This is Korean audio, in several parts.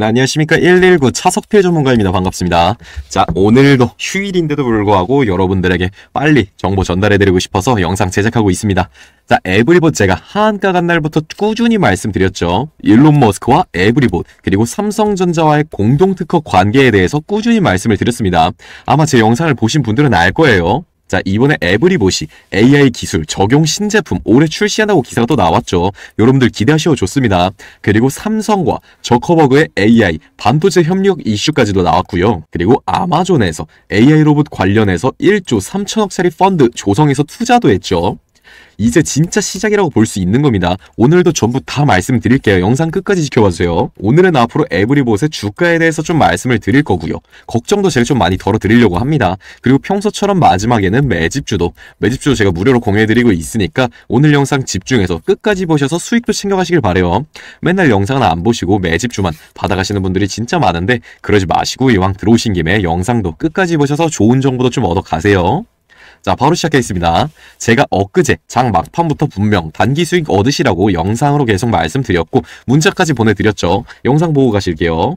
네, 안녕하십니까. 119 차석필 전문가입니다. 반갑습니다. 자, 오늘도 휴일인데도 불구하고 여러분들에게 빨리 정보 전달해드리고 싶어서 영상 제작하고 있습니다. 자, 에브리봇 제가 하 한가 간 날부터 꾸준히 말씀드렸죠. 일론 머스크와 에브리봇, 그리고 삼성전자와의 공동특허 관계에 대해서 꾸준히 말씀을 드렸습니다. 아마 제 영상을 보신 분들은 알 거예요. 자 이번에 에브리봇이 AI 기술 적용 신제품 올해 출시한다고 기사가 또 나왔죠. 여러분들 기대하셔도 좋습니다. 그리고 삼성과 저커버그의 AI 반도체 협력 이슈까지도 나왔고요. 그리고 아마존에서 AI 로봇 관련해서 1조 3천억짜리 펀드 조성해서 투자도 했죠. 이제 진짜 시작이라고 볼 수 있는 겁니다. 오늘도 전부 다 말씀드릴게요. 영상 끝까지 지켜봐주세요. 오늘은 앞으로 에브리봇의 주가에 대해서 좀 말씀을 드릴 거고요. 걱정도 제가 좀 많이 덜어드리려고 합니다. 그리고 평소처럼 마지막에는 매집주도, 매집주도 제가 무료로 공유해드리고 있으니까 오늘 영상 집중해서 끝까지 보셔서 수익도 챙겨가시길 바래요. 맨날 영상은 안 보시고 매집주만 받아가시는 분들이 진짜 많은데 그러지 마시고 이왕 들어오신 김에 영상도 끝까지 보셔서 좋은 정보도 좀 얻어가세요. 자 바로 시작하겠습니다. 제가 엊그제 장 막판부터 분명 단기 수익 얻으시라고 영상으로 계속 말씀드렸고 문자까지 보내드렸죠. 영상 보고 가실게요.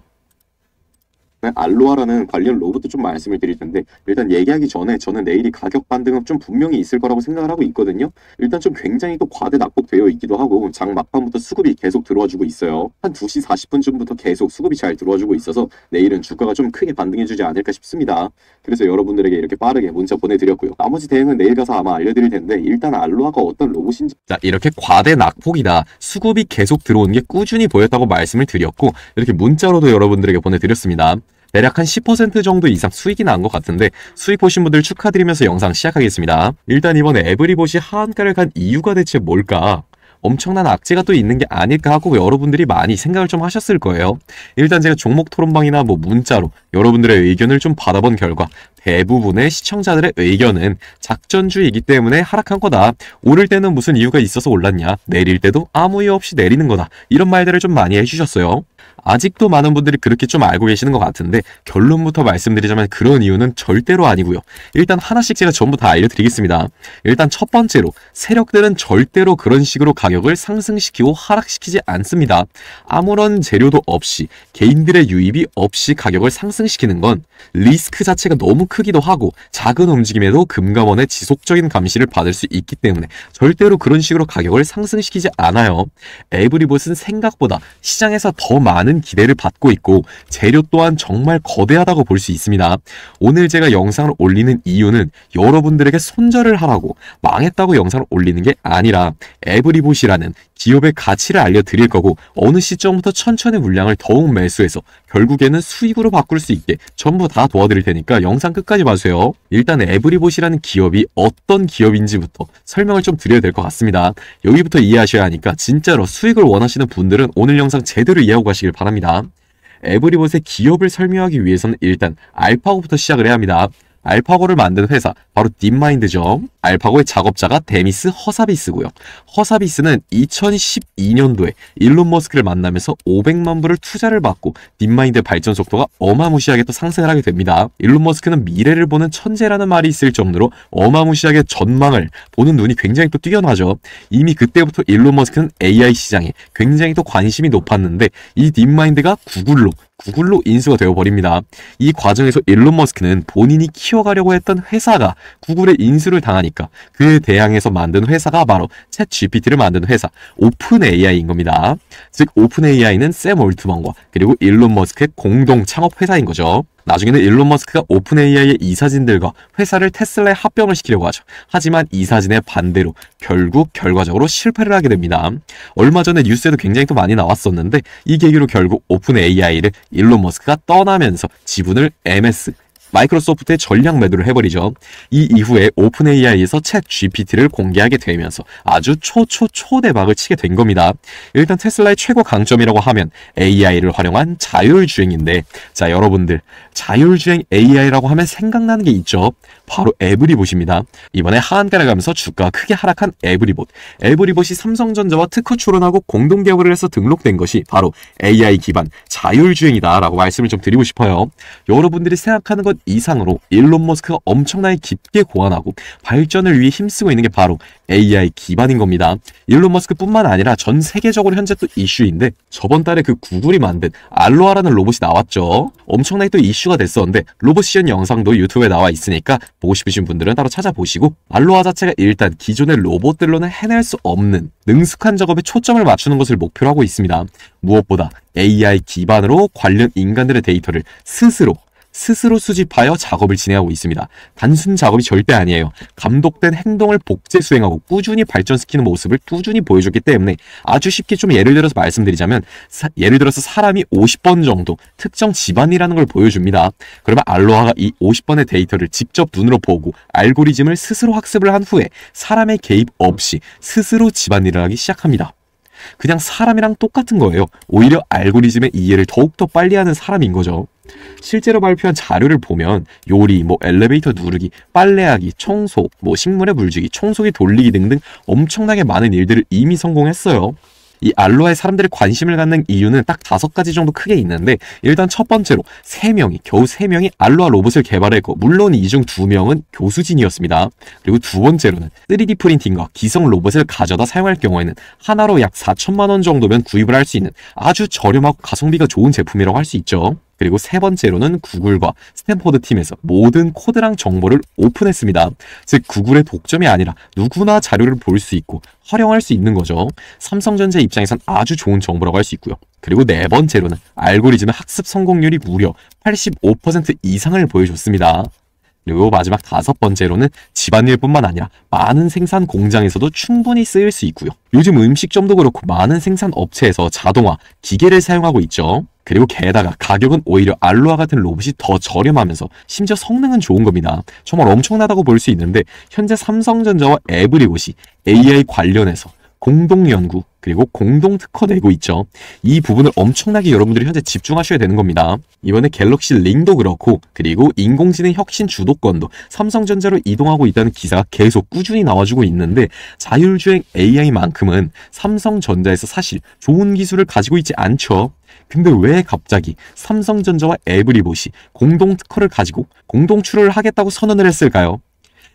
네, 알로아라는 관련 로봇도 좀 말씀을 드릴 텐데 일단 얘기하기 전에 저는 내일이 가격 반등은 좀 분명히 있을 거라고 생각을 하고 있거든요. 일단 좀 굉장히 또 과대 낙폭되어 있기도 하고 장 막판부터 수급이 계속 들어와주고 있어요. 한 2시 40분쯤부터 계속 수급이 잘 들어와주고 있어서 내일은 주가가 좀 크게 반등해주지 않을까 싶습니다. 그래서 여러분들에게 이렇게 빠르게 문자 보내드렸고요. 나머지 대응은 내일 가서 아마 알려드릴 텐데 일단 알로아가 어떤 로봇인지 자 이렇게 과대 낙폭이다 수급이 계속 들어오는 게 꾸준히 보였다고 말씀을 드렸고 이렇게 문자로도 여러분들에게 보내드렸습니다. 대략 한 10% 정도 이상 수익이 난 것 같은데 수익 보신 분들 축하드리면서 영상 시작하겠습니다. 일단 이번에 에브리봇이 하한가를 간 이유가 대체 뭘까? 엄청난 악재가 또 있는 게 아닐까 하고 여러분들이 많이 생각을 좀 하셨을 거예요. 일단 제가 종목 토론방이나 뭐 문자로 여러분들의 의견을 좀 받아본 결과 대부분의 시청자들의 의견은 작전주의이기 때문에 하락한 거다. 오를 때는 무슨 이유가 있어서 올랐냐. 내릴 때도 아무 이유 없이 내리는 거다. 이런 말들을 좀 많이 해주셨어요. 아직도 많은 분들이 그렇게 좀 알고 계시는 것 같은데 결론부터 말씀드리자면 그런 이유는 절대로 아니고요. 일단 하나씩 제가 전부 다 알려드리겠습니다. 일단 첫 번째로 세력들은 절대로 그런 식으로 가격을 상승시키고 하락시키지 않습니다. 아무런 재료도 없이 개인들의 유입이 없이 가격을 상승시키는 건 리스크 자체가 너무 크기도 하고 작은 움직임에도 금감원의 지속적인 감시를 받을 수 있기 때문에 절대로 그런 식으로 가격을 상승시키지 않아요. 에브리봇은 생각보다 시장에서 더 많은 기대를 받고 있고 재료 또한 정말 거대하다고 볼 수 있습니다. 오늘 제가 영상을 올리는 이유는 여러분들에게 손절을 하라고 망했다고 영상을 올리는 게 아니라 에브리봇이라는 기업의 가치를 알려드릴 거고 어느 시점부터 천천히 물량을 더욱 매수해서 결국에는 수익으로 바꿀 수 있게 전부 다 도와드릴 테니까 영상 끝까지 봐주세요. 일단 에브리봇이라는 기업이 어떤 기업인지부터 설명을 좀 드려야 될 것 같습니다. 여기부터 이해하셔야 하니까 진짜로 수익을 원하시는 분들은 오늘 영상 제대로 이해하고 가시길 바랍니다. 에브리봇의 기업을 설명하기 위해서는 일단 알파고부터 시작을 해야 합니다. 알파고를 만든 회사 바로 딥마인드죠. 알파고의 작업자가 데미스 허사비스고요. 허사비스는 2012년도에 일론 머스크를 만나면서 500만 불을 투자를 받고 딥마인드 의 발전 속도가 어마무시하게 또 상승을 하게 됩니다. 일론 머스크는 미래를 보는 천재라는 말이 있을 정도로 어마무시하게 전망을 보는 눈이 굉장히 또 뛰어나죠. 이미 그때부터 일론 머스크는 AI 시장에 굉장히 또 관심이 높았는데 이 딥마인드가 구글로 구글로 인수가 되어버립니다. 이 과정에서 일론 머스크는 본인이 키워가려고 했던 회사가 구글의 인수를 당하니까 그에 대항해서 만든 회사가 바로 챗 GPT를 만든 회사 오픈 AI인 겁니다. 즉 오픈 AI는 샘 올트먼과 그리고 일론 머스크의 공동 창업 회사인 거죠. 나중에는 일론 머스크가 오픈 AI의 이사진들과 회사를 테슬라에 합병을 시키려고 하죠. 하지만 이사진의 반대로 결국 결과적으로 실패를 하게 됩니다. 얼마 전에 뉴스에도 굉장히 또 많이 나왔었는데 이 계기로 결국 오픈 AI를 일론 머스크가 떠나면서 지분을 MS, 마이크로소프트의 전략 매도를 해버리죠. 이 이후에 오픈 AI에서 챗 GPT를 공개하게 되면서 아주 초초초 대박을 치게 된 겁니다. 일단 테슬라의 최고 강점이라고 하면 AI를 활용한 자율주행인데 자 여러분들 자율주행 AI라고 하면 생각나는 게 있죠. 바로 에브리봇입니다. 이번에 하한가를 가면서 주가가 크게 하락한 에브리봇. 에브리봇이 삼성전자와 특허 출원하고 공동 개발을 해서 등록된 것이 바로 AI 기반 자율주행이다라고 말씀을 좀 드리고 싶어요. 여러분들이 생각하는 것 이상으로 일론 머스크가 엄청나게 깊게 고안하고 발전을 위해 힘쓰고 있는 게 바로 AI 기반인 겁니다. 일론 머스크뿐만 아니라 전 세계적으로 현재 또 이슈인데 저번 달에 그 구글이 만든 알로아라는 로봇이 나왔죠. 엄청나게 또 이슈가 됐었는데 로봇 시연 영상도 유튜브에 나와 있으니까 보고 싶으신 분들은 따로 찾아보시고 알로아 자체가 일단 기존의 로봇들로는 해낼 수 없는 능숙한 작업에 초점을 맞추는 것을 목표로 하고 있습니다. 무엇보다 AI 기반으로 관련 인간들의 데이터를 스스로 스스로 수집하여 작업을 진행하고 있습니다. 단순 작업이 절대 아니에요. 감독된 행동을 복제 수행하고 꾸준히 발전시키는 모습을 꾸준히 보여줬기 때문에 아주 쉽게 좀 예를 들어서 말씀드리자면 사, 예를 들어서 사람이 50번 정도 특정 집안이라는 걸 보여줍니다. 그러면 알로하가 이 50번의 데이터를 직접 눈으로 보고 알고리즘을 스스로 학습을 한 후에 사람의 개입 없이 스스로 집안일을 하기 시작합니다. 그냥 사람이랑 똑같은 거예요. 오히려 알고리즘의 이해를 더욱더 빨리 하는 사람인 거죠. 실제로 발표한 자료를 보면 요리, 뭐 엘리베이터 누르기, 빨래하기, 청소, 뭐식물의 물주기, 청소기 돌리기 등등 엄청나게 많은 일들을 이미 성공했어요. 이 알로에 사람들의 관심을 갖는 이유는 딱 다섯 가지 정도 크게 있는데 일단 첫 번째로 세 명이 겨우 세 명이 알로아 로봇을 개발했고 물론 이 중 두 명은 교수진이었습니다. 그리고 두 번째로는 3D 프린팅과 기성 로봇을 가져다 사용할 경우에는 하나로 약 4천만 원 정도면 구입을 할 수 있는 아주 저렴하고 가성비가 좋은 제품이라고 할 수 있죠. 그리고 세 번째로는 구글과 스탠포드 팀에서 모든 코드랑 정보를 오픈했습니다. 즉 구글의 독점이 아니라 누구나 자료를 볼 수 있고 활용할 수 있는 거죠. 삼성전자 입장에선 아주 좋은 정보라고 할 수 있고요. 그리고 네 번째로는 알고리즘의 학습 성공률이 무려 85% 이상을 보여줬습니다. 그리고 마지막 다섯 번째로는 집안일뿐만 아니라 많은 생산 공장에서도 충분히 쓰일 수 있고요. 요즘 음식점도 그렇고 많은 생산 업체에서 자동화, 기계를 사용하고 있죠. 그리고 게다가 가격은 오히려 알로아 같은 로봇이 더 저렴하면서 심지어 성능은 좋은 겁니다. 정말 엄청나다고 볼 수 있는데 현재 삼성전자와 에브리봇이 AI 관련해서 공동 연구 그리고 공동 특허 내고 있죠. 이 부분을 엄청나게 여러분들이 현재 집중하셔야 되는 겁니다. 이번에 갤럭시 링도 그렇고 그리고 인공지능 혁신 주도권도 삼성전자로 이동하고 있다는 기사가 계속 꾸준히 나와주고 있는데 자율주행 AI만큼은 삼성전자에서 사실 좋은 기술을 가지고 있지 않죠. 근데 왜 갑자기 삼성전자와 에브리봇이 공동 특허를 가지고 공동 출혈을 하겠다고 선언을 했을까요?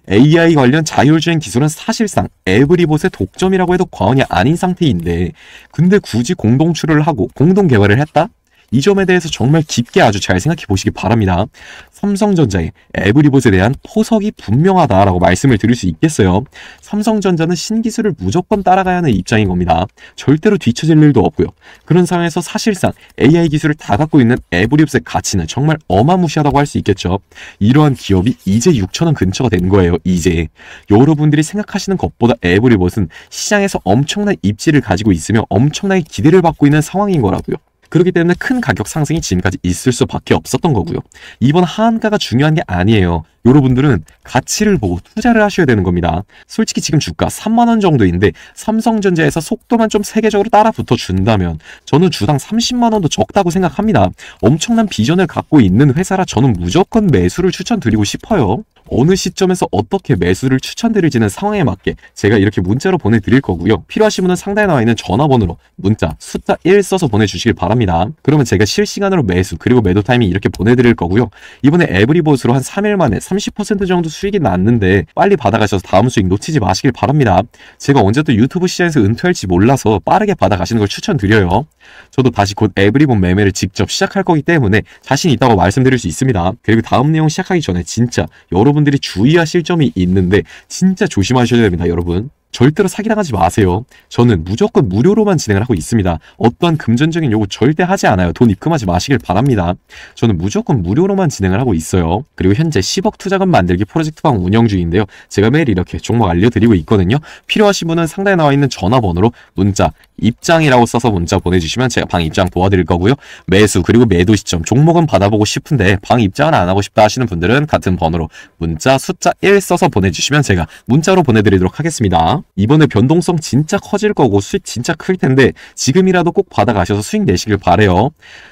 AI 관련 자율주행 기술은 사실상 에브리봇의 독점이라고 해도 과언이 아닌 상태인데 근데 굳이 공동 출혈을 하고 공동 개발을 했다? 이 점에 대해서 정말 깊게 아주 잘 생각해 보시기 바랍니다. 삼성전자의 에브리봇에 대한 포석이 분명하다라고 말씀을 드릴 수 있겠어요. 삼성전자는 신기술을 무조건 따라가야 하는 입장인 겁니다. 절대로 뒤처질 일도 없고요. 그런 상황에서 사실상 AI 기술을 다 갖고 있는 에브리봇의 가치는 정말 어마무시하다고 할 수 있겠죠. 이러한 기업이 이제 6천원 근처가 된 거예요. 이제. 여러분들이 생각하시는 것보다 에브리봇은 시장에서 엄청난 입지를 가지고 있으며 엄청나게 기대를 받고 있는 상황인 거라고요. 그렇기 때문에 큰 가격 상승이 지금까지 있을 수밖에 없었던 거고요. 이번 하한가가 중요한 게 아니에요. 여러분들은 가치를 보고 투자를 하셔야 되는 겁니다. 솔직히 지금 주가 3만원 정도인데 삼성전자에서 속도만 좀 세계적으로 따라 붙어준다면 저는 주당 30만원도 적다고 생각합니다. 엄청난 비전을 갖고 있는 회사라 저는 무조건 매수를 추천드리고 싶어요. 어느 시점에서 어떻게 매수를 추천드릴지는 상황에 맞게 제가 이렇게 문자로 보내드릴 거고요. 필요하신 분은 상단에 나와 있는 전화번호로 문자 숫자 1 써서 보내주시길 바랍니다. 그러면 제가 실시간으로 매수 그리고 매도 타이밍 이렇게 보내드릴 거고요. 이번에 에브리봇으로한 3일 만에 30% 정도 수익이 났는데 빨리 받아가셔서 다음 수익 놓치지 마시길 바랍니다. 제가 언제 또 유튜브 시장에서 은퇴할지 몰라서 빠르게 받아가시는 걸 추천드려요. 저도 다시 곧에브리봇 매매를 직접 시작할 거기 때문에 자신 있다고 말씀드릴 수 있습니다. 그리고 다음 내용 시작하기 전에 진짜 여러분 여러분들이 주의하실 점이 있는데 진짜 조심하셔야 됩니다, 여러분. 절대로 사기당하지 마세요. 저는 무조건 무료로만 진행을 하고 있습니다. 어떠한 금전적인 요구 절대 하지 않아요. 돈 입금하지 마시길 바랍니다. 저는 무조건 무료로만 진행을 하고 있어요. 그리고 현재 10억 투자금 만들기 프로젝트 방 운영 중인데요. 제가 매일 이렇게 종목 알려드리고 있거든요. 필요하신 분은 상단에 나와 있는 전화번호로 문자 입장이라고 써서 문자 보내주시면 제가 방 입장 도와드릴 거고요. 매수 그리고 매도 시점 종목은 받아보고 싶은데 방입장을안 하고 싶다 하시는 분들은 같은 번호로 문자 숫자 1 써서 보내주시면 제가 문자로 보내드리도록 하겠습니다. 이번에 변동성 진짜 커질 거고 수익 진짜 클 텐데 지금이라도 꼭 받아가셔서 수익 내시길 바래요.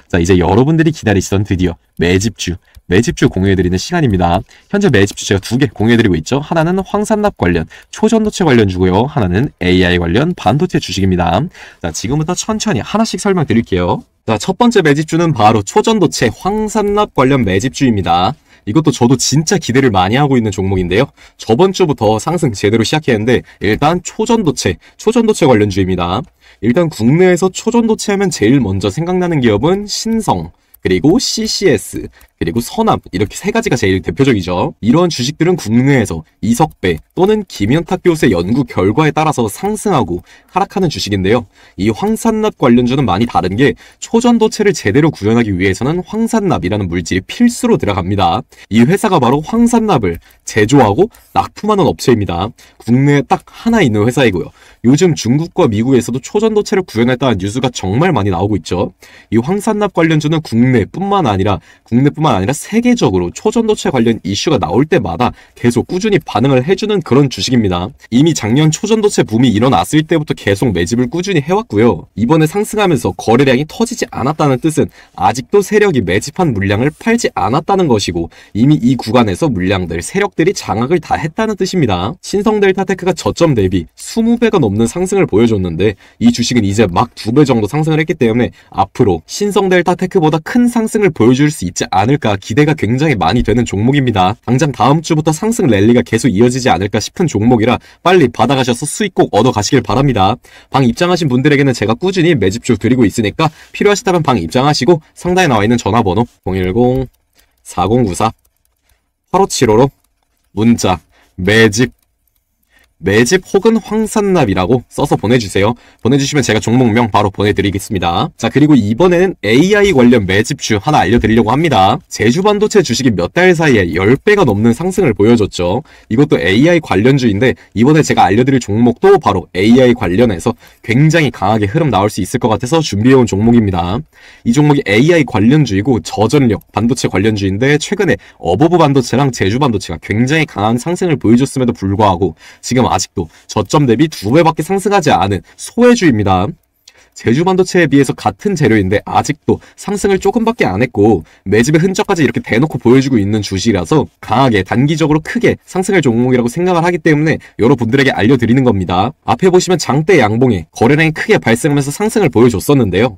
자 이제 여러분들이 기다리시던 드디어 매집주 매집주 공유해드리는 시간입니다. 현재 매집주 제가 두 개 공유해드리고 있죠. 하나는 황산납 관련, 초전도체 관련 주고요. 하나는 AI 관련 반도체 주식입니다. 자, 지금부터 천천히 하나씩 설명드릴게요. 자, 첫 번째 매집주는 바로 초전도체 황산납 관련 매집주입니다. 이것도 저도 진짜 기대를 많이 하고 있는 종목인데요. 저번 주부터 상승 제대로 시작했는데 일단 초전도체, 초전도체 관련주입니다. 일단 국내에서 초전도체 하면 제일 먼저 생각나는 기업은 신성, 그리고 CCS, 그리고 선암 이렇게 세 가지가 제일 대표적이죠. 이러한 주식들은 국내에서 이석배 또는 김현탁 교수의 연구 결과에 따라서 상승하고 하락하는 주식인데요. 이 황산납 관련주는 많이 다른 게 초전도체를 제대로 구현하기 위해서는 황산납이라는 물질이 필수로 들어갑니다. 이 회사가 바로 황산납을 제조하고 납품하는 업체입니다. 국내에 딱 하나 있는 회사이고요. 요즘 중국과 미국에서도 초전도체를 구현했다는 뉴스가 정말 많이 나오고 있죠. 이 황산납 관련주는 국내뿐만 아니라 국내뿐만 아니라 세계적으로 초전도체 관련 이슈가 나올 때마다 계속 꾸준히 반응을 해주는 그런 주식입니다. 이미 작년 초전도체 붐이 일어났을 때부터 계속 매집을 꾸준히 해왔고요. 이번에 상승하면서 거래량이 터지지 않았다는 뜻은 아직도 세력이 매집한 물량을 팔지 않았다는 것이고 이미 이 구간에서 물량들 세력들이 장악을 다 했다는 뜻입니다. 신성델타테크가 저점 대비 20배가 넘는 없는 상승을 보여줬는데 이 주식은 이제 막 두 배 정도 상승을 했기 때문에 앞으로 신성델타 테크보다 큰 상승을 보여줄 수 있지 않을까 기대가 굉장히 많이 되는 종목입니다. 당장 다음 주부터 상승 랠리가 계속 이어지지 않을까 싶은 종목이라 빨리 받아가셔서 수익 꼭 얻어가시길 바랍니다. 방 입장하신 분들에게는 제가 꾸준히 매집주 드리고 있으니까 필요하시다면 방 입장하시고 상단에 나와 있는 전화번호 010 4094 8575로 문자 매집 매집 혹은 황산납이라고 써서 보내주세요. 보내주시면 제가 종목명 바로 보내드리겠습니다. 자 그리고 이번에는 AI 관련 매집주 하나 알려드리려고 합니다. 제주 반도체 주식이 몇 달 사이에 10배가 넘는 상승을 보여줬죠. 이것도 AI 관련주인데 이번에 제가 알려드릴 종목도 바로 AI 관련해서 굉장히 강하게 흐름 나올 수 있을 것 같아서 준비해온 종목입니다. 이 종목이 AI 관련주이고 저전력 반도체 관련주인데 최근에 어버브 반도체랑 제주 반도체가 굉장히 강한 상승을 보여줬음에도 불구하고 지금 지금 아직도 저점 대비 두배밖에 상승하지 않은 소외주입니다. 제주 반도체에 비해서 같은 재료인데 아직도 상승을 조금밖에 안 했고 매집의 흔적까지 이렇게 대놓고 보여주고 있는 주식이라서 강하게 단기적으로 크게 상승할 종목이라고 생각을 하기 때문에 여러분들에게 알려드리는 겁니다. 앞에 보시면 장대 양봉에 거래량이 크게 발생하면서 상승을 보여줬었는데요.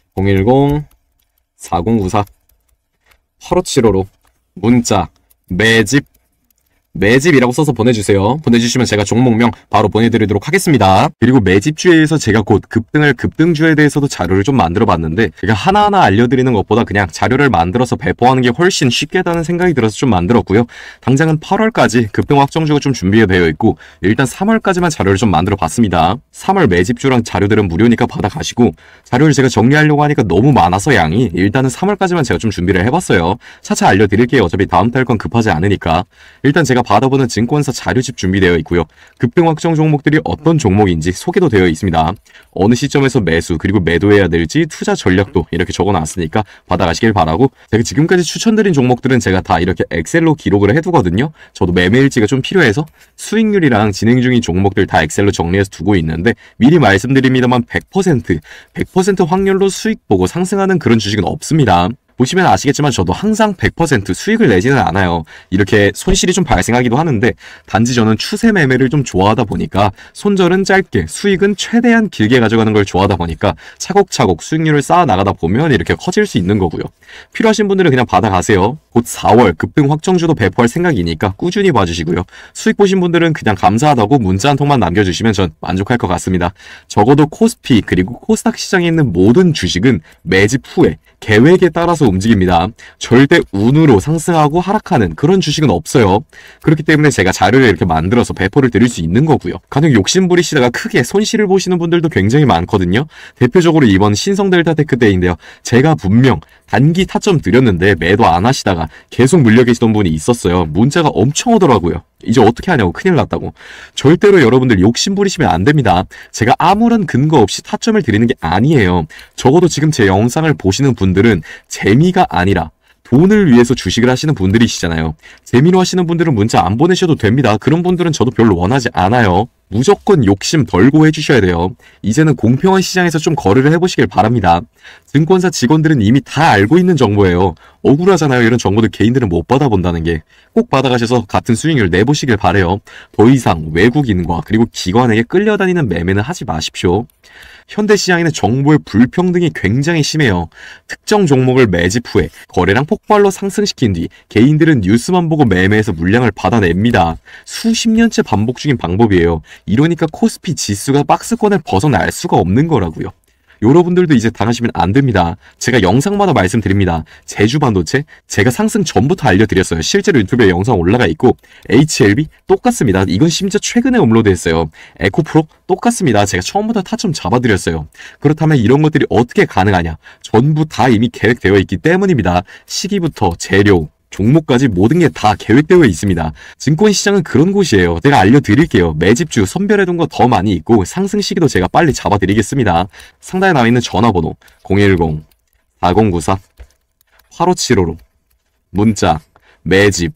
010-4094-8575로 문자 매집 매집이라고 써서 보내주세요. 보내주시면 제가 종목명 바로 보내드리도록 하겠습니다. 그리고 매집주에서 제가 곧 급등할 급등주에 대해서도 자료를 좀 만들어 봤는데 제가 하나하나 알려드리는 것보다 그냥 자료를 만들어서 배포하는 게 훨씬 쉽겠다는 생각이 들어서 좀 만들었고요. 당장은 8월까지 급등 확정주가 좀준비 되어 있고 일단 3월까지만 자료를 좀 만들어 봤습니다. 3월 매집주랑 자료들은 무료니까 받아가시고 자료를 제가 정리하려고 하니까 너무 많아서 양이 일단은 3월까지만 제가 좀 준비를 해봤어요. 차차 알려드릴게요. 어차피 다음 달 건 급하지 않으니까 일단 제가 저희가 받아보는 증권사 자료집 준비되어 있고요. 급등 확정 종목들이 어떤 종목인지 소개도 되어 있습니다. 어느 시점에서 매수 그리고 매도해야 될지 투자 전략도 이렇게 적어놨으니까 받아가시길 바라고 제가 지금까지 추천드린 종목들은 제가 다 이렇게 엑셀로 기록을 해두거든요. 저도 매매일지가 좀 필요해서 수익률이랑 진행 중인 종목들 다 엑셀로 정리해서 두고 있는데 미리 말씀드립니다만 100% 100% 확률로 수익 보고 상승하는 그런 주식은 없습니다. 보시면 아시겠지만 저도 항상 100% 수익을 내지는 않아요. 이렇게 손실이 좀 발생하기도 하는데 단지 저는 추세 매매를 좀 좋아하다 보니까 손절은 짧게 수익은 최대한 길게 가져가는 걸 좋아하다 보니까 차곡차곡 수익률을 쌓아 나가다 보면 이렇게 커질 수 있는 거고요. 필요하신 분들은 그냥 받아가세요. 곧 4월 급등 확정주도 배포할 생각이니까 꾸준히 봐주시고요. 수익 보신 분들은 그냥 감사하다고 문자 한 통만 남겨주시면 전 만족할 것 같습니다. 적어도 코스피 그리고 코스닥 시장에 있는 모든 주식은 매집 후에 계획에 따라서 움직입니다. 절대 운으로 상승하고 하락하는 그런 주식은 없어요. 그렇기 때문에 제가 자료를 이렇게 만들어서 배포를 드릴 수 있는 거고요. 간혹 욕심부리시다가 크게 손실을 보시는 분들도 굉장히 많거든요. 대표적으로 이번 신성델타테크 데이인데요 제가 분명 단기 타점 드렸는데 매도 안 하시다가 계속 물려 계시던 분이 있었어요. 문자가 엄청 오더라고요. 이제 어떻게 하냐고 큰일 났다고. 절대로 여러분들 욕심 부리시면 안 됩니다. 제가 아무런 근거 없이 타점을 드리는 게 아니에요. 적어도 지금 제 영상을 보시는 분들은 재미가 아니라 돈을 위해서 주식을 하시는 분들이시잖아요. 재미로 하시는 분들은 문자 안 보내셔도 됩니다. 그런 분들은 저도 별로 원하지 않아요. 무조건 욕심 덜고 해주셔야 돼요. 이제는 공평한 시장에서 좀 거래를 해보시길 바랍니다. 증권사 직원들은 이미 다 알고 있는 정보예요. 억울하잖아요. 이런 정보들 개인들은 못 받아본다는 게. 꼭 받아가셔서 같은 수익률 내보시길 바래요. 더 이상 외국인과 그리고 기관에게 끌려다니는 매매는 하지 마십시오. 현대 시장에는 정보의 불평등이 굉장히 심해요. 특정 종목을 매집 후에 거래량 폭발로 상승시킨 뒤 개인들은 뉴스만 보고 매매해서 물량을 받아냅니다. 수십 년째 반복 중인 방법이에요. 이러니까 코스피 지수가 박스권을 벗어날 수가 없는 거라고요. 여러분들도 이제 당하시면 안 됩니다. 제가 영상마다 말씀드립니다. 제주 반도체 제가 상승 전부터 알려드렸어요. 실제로 유튜브에 영상 올라가 있고 HLB 똑같습니다. 이건 심지어 최근에 업로드했어요. 에코프로 똑같습니다. 제가 처음부터 타점 잡아드렸어요. 그렇다면 이런 것들이 어떻게 가능하냐? 전부 다 이미 계획되어 있기 때문입니다. 시기부터 재료, 종목까지 모든 게 다 계획되어 있습니다. 증권시장은 그런 곳이에요. 제가 알려드릴게요. 매집주 선별해둔 거 더 많이 있고 상승 시기도 제가 빨리 잡아드리겠습니다. 상단에 나와 있는 전화번호 010-4094-8575로 문자 매집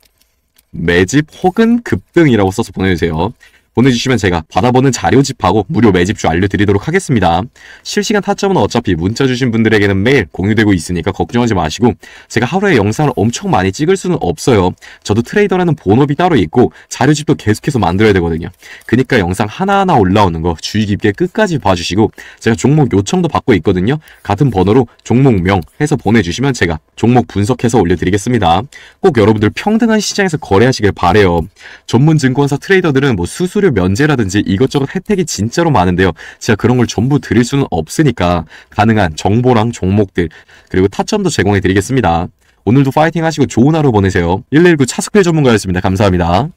매집 혹은 급등이라고 써서 보내주세요. 보내주시면 제가 받아보는 자료집하고 무료 매집주 알려드리도록 하겠습니다. 실시간 타점은 어차피 문자 주신 분들에게는 매일 공유되고 있으니까 걱정하지 마시고 제가 하루에 영상을 엄청 많이 찍을 수는 없어요. 저도 트레이더라는 본업이 따로 있고 자료집도 계속해서 만들어야 되거든요. 그니까 영상 하나하나 올라오는 거 주의 깊게 끝까지 봐주시고 제가 종목 요청도 받고 있거든요. 같은 번호로 종목명 해서 보내주시면 제가 종목 분석해서 올려드리겠습니다. 꼭 여러분들 평등한 시장에서 거래하시길 바래요. 전문 증권사 트레이더들은 뭐 수수료 수수료 면제라든지 이것저것 혜택이 진짜로 많은데요. 제가 그런 걸 전부 드릴 수는 없으니까 가능한 정보랑 종목들 그리고 타점도 제공해 드리겠습니다. 오늘도 파이팅 하시고 좋은 하루 보내세요. 119 차스클 전문가였습니다. 감사합니다.